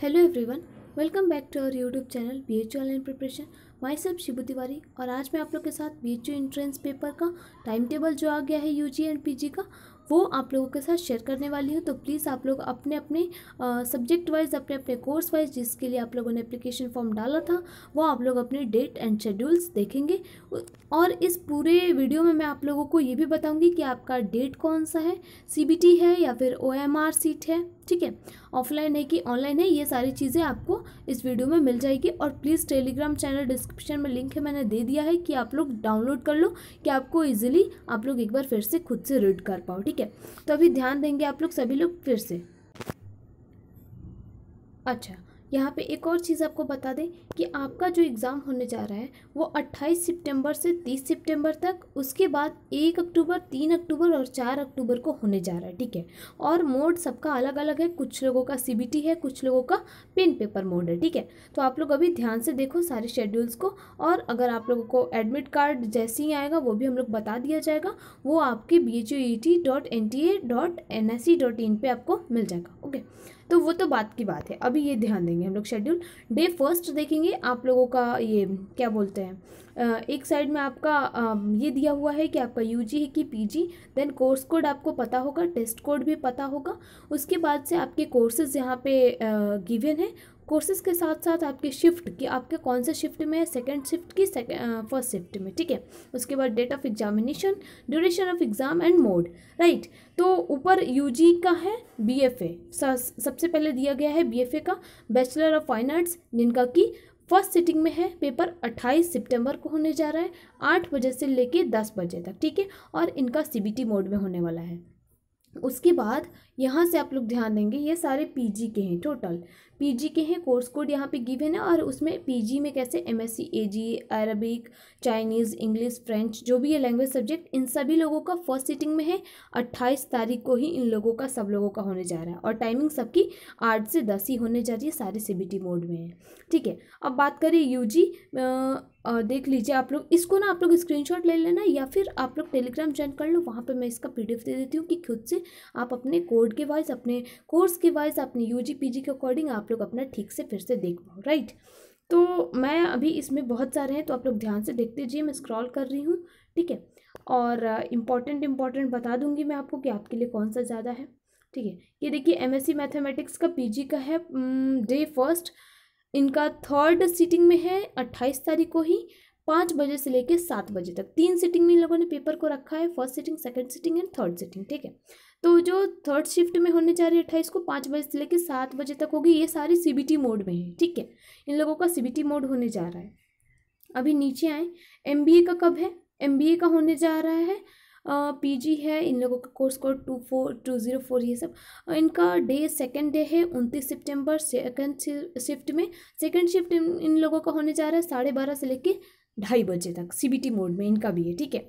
hello everyone welcome back to our YouTube channel B H online preparation myself Shibu Tiwari और आज मैं आप लोग के साथ बी एच एंट्रेंस पेपर का टाइम टेबल जो आ गया है U G and P G का वो आप लोगों के साथ शेयर करने वाली हूँ तो प्लीज़ आप लोग अपने अपने सब्जेक्ट वाइज अपने अपने कोर्स वाइज जिसके लिए आप लोगों ने अप्लीकेशन फॉर्म डाला था वो आप लोग अपने डेट एंड शेड्यूल्स देखेंगे और इस पूरे वीडियो में मैं आप लोगों को ये भी बताऊँगी कि आपका डेट कौन सा है सी है या फिर ओ सीट है ठीक है ऑफलाइन है कि ऑनलाइन है ये सारी चीज़ें आपको इस वीडियो में मिल जाएगी और प्लीज़ टेलीग्राम चैनल डिस्क्रिप्शन में लिंक है मैंने दे दिया है कि आप लोग डाउनलोड कर लो कि आपको ईजिली आप लोग एक बार फिर से खुद से रीड कर पाओ ठीक है तो अभी ध्यान देंगे आप लोग सभी लोग फिर से अच्छा यहाँ पे एक और चीज़ आपको बता दें कि आपका जो एग्ज़ाम होने जा रहा है वो 28 सितंबर से 30 सितंबर तक उसके बाद 1 अक्टूबर 3 अक्टूबर और 4 अक्टूबर को होने जा रहा है ठीक है और मोड सबका अलग अलग है कुछ लोगों का सीबीटी है कुछ लोगों का पेन पेपर मोड है ठीक है तो आप लोग अभी ध्यान से देखो सारे शेड्यूल्स को और अगर आप लोगों को एडमिट कार्ड जैसे ही आएगा वो भी हम लोग बता दिया जाएगा वो आपके B H T dot N T A dot N C dot in पर आपको मिल जाएगा ओके तो वो तो बात की बात है अभी ये ध्यान देंगे हम लोग शेड्यूल डे फर्स्ट देखेंगे आप लोगों का ये क्या बोलते हैं एक साइड में आपका ये दिया हुआ है कि आपका यू है कि जी देन कोर्स कोड आपको पता होगा टेस्ट कोड भी पता होगा उसके बाद से आपके कोर्सेज यहाँ पे गिवन है कोर्सेज के साथ साथ आपके शिफ्ट कि आपके कौन से शिफ्ट में है सेकेंड शिफ्ट की फर्स्ट शिफ्ट में ठीक है उसके बाद date of examination duration of exam and mode right तो ऊपर यूजी का है बीएफए सबसे पहले दिया गया है बीएफए का बैचलर ऑफ फाइन आर्ट्स जिनका कि फर्स्ट सिटिंग में है पेपर 28 सितंबर को होने जा रहा है आठ बजे से लेके दस बजे तक ठीक है और इनका सी मोड में होने वाला है उसके बाद यहाँ से आप लोग ध्यान देंगे ये सारे पीजी के हैं टोटल पीजी के हैं कोर्स कोड यहाँ पे गिवन है और उसमें पीजी में कैसे MSc Ag Arabic Chinese English French जो भी है लैंग्वेज सब्जेक्ट इन सभी लोगों का फर्स्ट सीटिंग में है अट्ठाईस तारीख को ही इन लोगों का सब लोगों का होने जा रहा है और टाइमिंग सबकी आठ से दस ही होने जा रही है सारे सी मोड में है ठीक है अब बात करें यू और देख लीजिए आप लोग इसको ना आप लोग स्क्रीनशॉट ले लेना या फिर आप लोग टेलीग्राम ज्वाइन कर लो वहाँ पे मैं इसका पीडीएफ दे देती हूँ कि खुद से आप अपने कोड के वाइज अपने कोर्स के वाइज अपने यूजी पीजी के अकॉर्डिंग आप आप लोग अपना ठीक से फिर से देख पाओ राइट तो मैं अभी इसमें बहुत सारे हैं तो आप लोग ध्यान से देख दीजिए मैं स्क्रॉल कर रही हूँ ठीक है और इम्पॉर्टेंट इम्पॉर्टेंट बता दूंगी मैं आपको कि आपके लिए कौन सा ज़्यादा है ठीक है ये देखिए एमएससी मैथमेटिक्स का पीजी का है डे फर्स्ट इनका थर्ड सीटिंग में है अट्ठाईस तारीख को ही पाँच बजे से लेकर सात बजे तक तीन सीटिंग में इन लोगों ने पेपर को रखा है first sitting second sitting and third sitting ठीक है तो जो थर्ड शिफ्ट में होने जा रही है अट्ठाईस को पाँच बजे से लेकर सात बजे तक होगी ये सारी सी मोड में है ठीक है इन लोगों का सी मोड होने जा रहा है अभी नीचे आए एम का कब है एम का होने जा रहा है पीजी जी है इन लोगों का course code two four two zero four ये सब इनका डे सेकेंड डे है उनतीस सितंबर सेकंड शिफ्ट में सेकेंड शिफ्ट इन, इन लोगों का होने जा रहा है साढ़े बारह से लेकर ढाई बजे तक सीबीटी मोड में इनका भी है ठीक है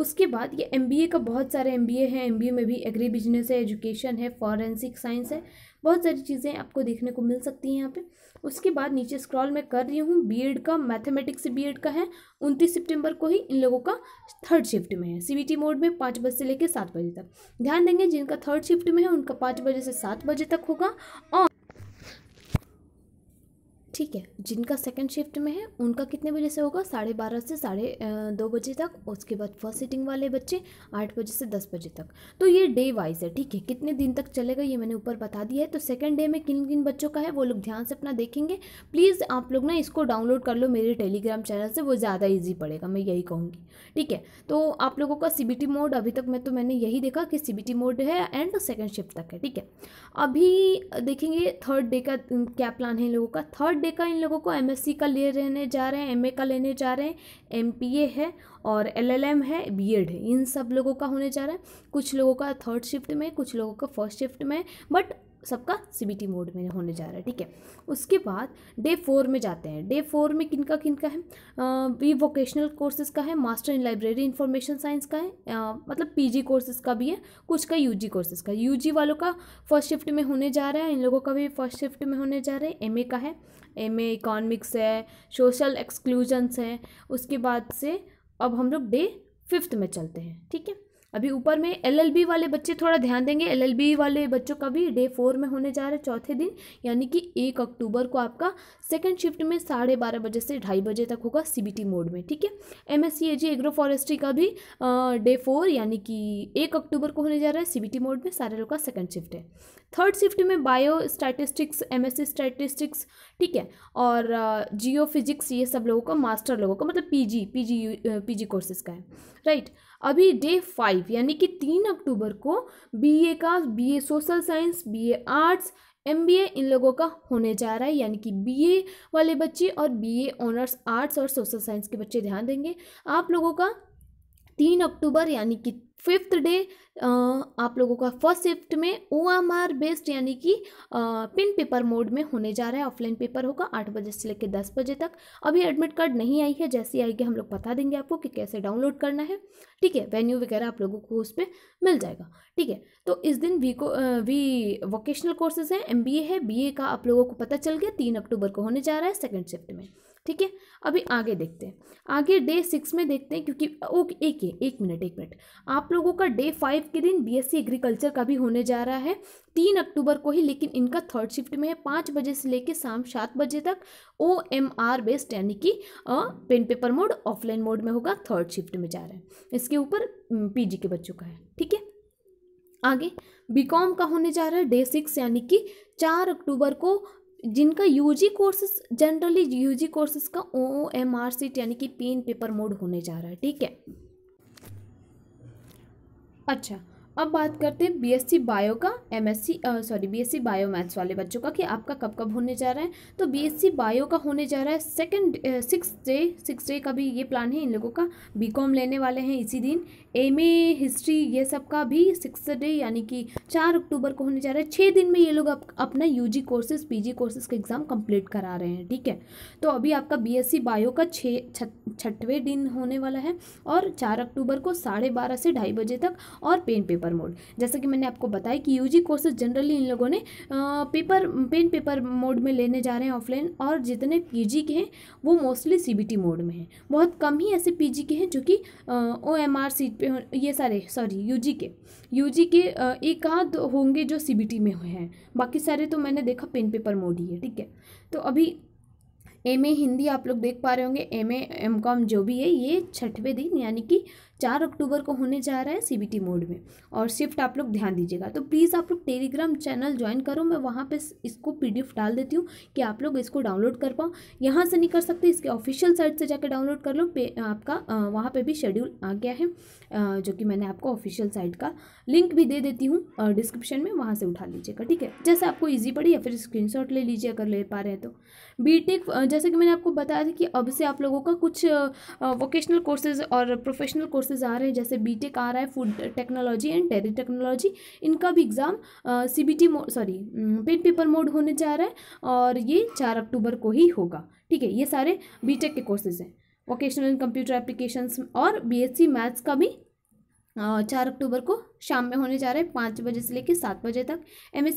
उसके बाद ये एमबीए का बहुत सारे एमबीए हैं एमबीए में भी एग्री बिजनेस है एजुकेशन है फॉरेंसिक साइंस है बहुत सारी चीज़ें आपको देखने को मिल सकती हैं यहाँ पे उसके बाद नीचे स्क्रॉल मैं कर रही हूँ बीएड का मैथमेटिक्स से बीएड का है उनतीस सितंबर को ही इन लोगों का थर्ड शिफ्ट में है सी मोड में पाँच बजे से लेकर सात बजे तक ध्यान देंगे जिनका थर्ड शिफ्ट में है उनका पाँच बजे से सात बजे तक होगा और ठीक है जिनका सेकंड शिफ्ट में है उनका कितने बजे से होगा साढ़े बारह से साढ़े दो बजे तक उसके बाद फर्स्ट सीटिंग वाले बच्चे आठ बजे से दस बजे तक तो ये डे वाइज है ठीक है कितने दिन तक चलेगा ये मैंने ऊपर बता दिया है तो सेकेंड डे में किन किन बच्चों का है वो लोग ध्यान से अपना देखेंगे प्लीज़ आप लोग ना इसको डाउनलोड कर लो मेरे टेलीग्राम चैनल से वो ज़्यादा ईजी पड़ेगा मैं यही कहूँगी ठीक है तो आप लोगों का सी मोड अभी तक मैं तो मैंने यही देखा कि सी मोड है एंड सेकेंड शिफ्ट तक है ठीक है अभी देखेंगे थर्ड डे का क्या प्लान है इन लोगों का थर्ड डे देखा इन लोगों को एमएससी का ले रहने जा रहे हैं एमए का लेने जा रहे हैं एमपीए है और एलएलएम है बीएड है इन सब लोगों का होने जा रहा है कुछ लोगों का थर्ड शिफ्ट में कुछ लोगों का फर्स्ट शिफ्ट में बट सबका सी मोड में होने जा रहा है ठीक है उसके बाद डे फोर में जाते हैं डे फोर में किनका किनका है वी वोकेशनल कोर्सेज का है master in library information science का है आ, मतलब पीजी कोर्सेज का भी है कुछ का यूजी कोर्सेज का यूजी वालों का फर्स्ट शिफ्ट में होने जा रहा है इन लोगों का भी फर्स्ट शिफ्ट में होने जा रहा है एम का है ए इकोनॉमिक्स है सोशल एक्सक्लूजन्स है उसके बाद से अब हम लोग डे फिफ्थ में चलते हैं ठीक है अभी ऊपर में एलएलबी वाले बच्चे थोड़ा ध्यान देंगे एलएलबी वाले बच्चों का भी डे फोर में होने जा रहा है चौथे दिन यानी कि एक अक्टूबर को आपका सेकंड शिफ्ट में साढ़े बारह बजे से ढाई बजे तक होगा सीबीटी मोड में ठीक है एम एस एग्रो फॉरेस्ट्री का भी डे फोर यानी कि एक अक्टूबर को होने जा रहा है सी मोड में सारे लोग का सेकेंड शिफ्ट है थर्ड शिफ्ट में biostatistics M S statistics ठीक है और जियो फिजिक्स ये सब लोगों का मास्टर लोगों का मतलब पीजी पीजी पीजी कोर्सेज का है राइट अभी डे फाइव यानी कि तीन अक्टूबर को बीए का BA social science BA arts MBA इन लोगों का होने जा रहा है यानी कि बीए वाले बच्चे और बीए ऑनर्स आर्ट्स और सोशल साइंस के बच्चे ध्यान देंगे आप लोगों का तीन अक्टूबर यानी कि फिफ्थ डे आप लोगों का फर्स्ट शिफ्ट में ओ एम आर बेस्ड यानी कि पिन पेपर मोड में होने जा रहा है ऑफलाइन पेपर होगा आठ बजे से लेकर दस बजे तक अभी एडमिट कार्ड नहीं आई है जैसी आएगी हम लोग बता देंगे आपको कि कैसे डाउनलोड करना है ठीक है वेन्यू वगैरह आप लोगों को उस पर मिल जाएगा ठीक है तो इस दिन वी को वी वोकेशनल कोर्सेज हैं एम है बी का आप लोगों को पता चल गया तीन अक्टूबर को होने जा रहा है सेकेंड शिफ्ट में ठीक है अभी आगे देखते हैं आगे डे सिक्स में देखते हैं क्योंकि ओके एक एक मिनट एक मिनट आप लोगों का डे फाइव फाइव के दिन बीएससी एग्रीकल्चर का भी होने जा रहा है तीन अक्टूबर को ही लेकिन इनका थर्ड शिफ्ट में है पाँच बजे से लेकर शाम सात बजे तक ओ एम आर बेस्ड यानी कि pen paper mode offline mode में होगा थर्ड शिफ्ट में जा रहा है इसके ऊपर पीजी के बच्चों का है ठीक है आगे बीकॉम का होने जा रहा है डे सिक्स यानी कि चार अक्टूबर को जिनका UG courses generally UG courses का ओ एम आर सीट यानी कि पेन पेपर मोड होने जा रहा है ठीक है अच्छा अब बात करते हैं बीएससी बायो का MSc sorry BSc bio maths वाले बच्चों का कि आपका कब कब होने जा रहा है तो बीएससी बायो का होने जा रहा है second six day six day का भी ये प्लान है इन लोगों का बीकॉम लेने वाले हैं इसी दिन एम हिस्ट्री ये सब का भी सिक्स डे यानी कि चार अक्टूबर को होने जा रहा है छः दिन में ये लोग अप, अपना U G courses P courses का एग्ज़ाम कम्प्लीट करा रहे हैं ठीक है तो अभी आपका बी बायो का छः छठवें दिन होने वाला है और चार अक्टूबर को साढ़े बारह से ढाई बजे तक और पेन पेपर पेपर मोड जैसा कि मैंने आपको बताया कि यूजी कोर्सेज जनरली इन लोगों ने पेपर पेन पेपर मोड में लेने जा रहे हैं ऑफलाइन और जितने पीजी के हैं वो मोस्टली सीबीटी मोड में हैं बहुत कम ही ऐसे पीजी के हैं जो कि ओ एम आर सीट पे ये सारे सॉरी यू के यू के एक आध होंगे जो सी में हुए हैं बाकी सारे तो मैंने देखा पेन पेपर मोड ही है ठीक है तो अभी एम ए हिंदी आप लोग देख पा रहे होंगे एम ए एम कॉम जो भी है ये छठवें दिन यानी कि चार अक्टूबर को होने जा रहा है सीबीटी मोड में और शिफ्ट आप लोग ध्यान दीजिएगा तो प्लीज़ आप लोग टेलीग्राम चैनल ज्वाइन करो मैं वहाँ पे इसको पीडीएफ डाल देती हूँ कि आप लोग इसको डाउनलोड कर पाओ यहाँ से नहीं कर सकते इसके ऑफिशियल साइट से जाकर डाउनलोड कर लो पे आपका वहाँ पर भी शेड्यूल आ गया है जो कि मैंने आपको ऑफिशियल साइट का लिंक भी दे देती हूँ डिस्क्रिप्शन में वहाँ से उठा लीजिएगा ठीक है जैसे आपको ईजी पड़ी या फिर स्क्रीन ले लीजिए अगर ले पा रहे हैं तो बी जैसे कि मैंने आपको बताया था कि अब से आप लोगों का कुछ वोकेशनल कोर्सेज और प्रोफेशनल कोर्स कोर्सेज आ रहे हैं जैसे बीटेक आ रहा है food technology and dairy technology इनका भी exam C B T sorry pen paper mode होने जा रहा है और ये चार अक्टूबर को ही होगा ठीक है ये सारे बीटेक के कोर्सेज हैं वोकेशनल कंप्यूटर एप्लीकेशंस और बीएससी मैथ्स का भी चार अक्टूबर को शाम में होने जा रहा है पाँच बजे से लेकर सात बजे तक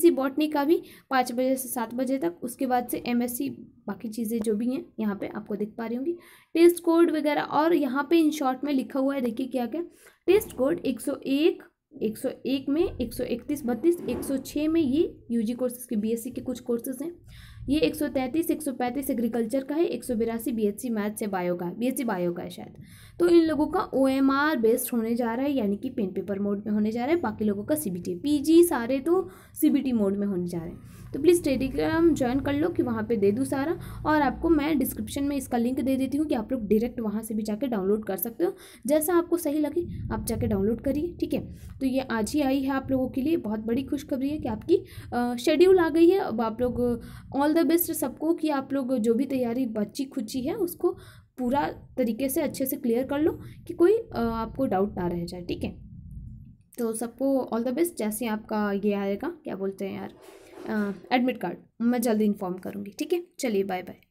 सी बॉटनी का भी पाँच बजे से सात बजे तक उसके बाद से सी बाकी चीज़ें जो भी हैं यहाँ पे आपको दिख पा रही होंगी टेस्ट कोड वगैरह और यहाँ पे इन शॉर्ट में लिखा हुआ है देखिए क्या क्या टेस्ट कोड एक सौ एक एक सौ एक में एक सौ इकतीस बत्तीस एक सौ छः में ये यूजी कोर्सेज के बीएससी के कुछ कोर्सेज हैं ये 133 135 एग्रीकल्चर का है एक सौ बिरासी बी एच सी मैथ से बायो का बी एच सी बायो का है शायद तो इन लोगों का ओ एम आर बेस्ड होने जा रहा है यानी कि पेन पेपर मोड में होने जा रहा है बाकी लोगों का C B T P G सारे तो सी बी टी मोड में होने जा रहे हैं तो प्लीज़ टेलीग्राम ज्वाइन कर लो कि वहाँ पर दे दूँ सारा और आपको मैं डिस्क्रिप्शन में इसका लिंक दे देती हूँ कि आप लोग डायरेक्ट वहाँ से भी जाके डाउनलोड कर सकते हो जैसा आपको सही लगे आप जाके डाउनलोड करिए ठीक है तो ये आज ही आई है आप लोगों के लिए बहुत बड़ी खुशखबरी है कि आपकी शेड्यूल आ गई है अब आप लोग ऑल द बेस्ट सबको कि आप लोग जो भी तैयारी बच्ची खुची है उसको पूरा तरीके से अच्छे से क्लियर कर लो कि कोई आपको डाउट ना रह जाए ठीक है तो सबको ऑल द बेस्ट जैसे आपका ये आएगा क्या बोलते हैं यार एडमिट कार्ड मैं जल्दी इन्फॉर्म करूँगी ठीक है चलिए बाय बाय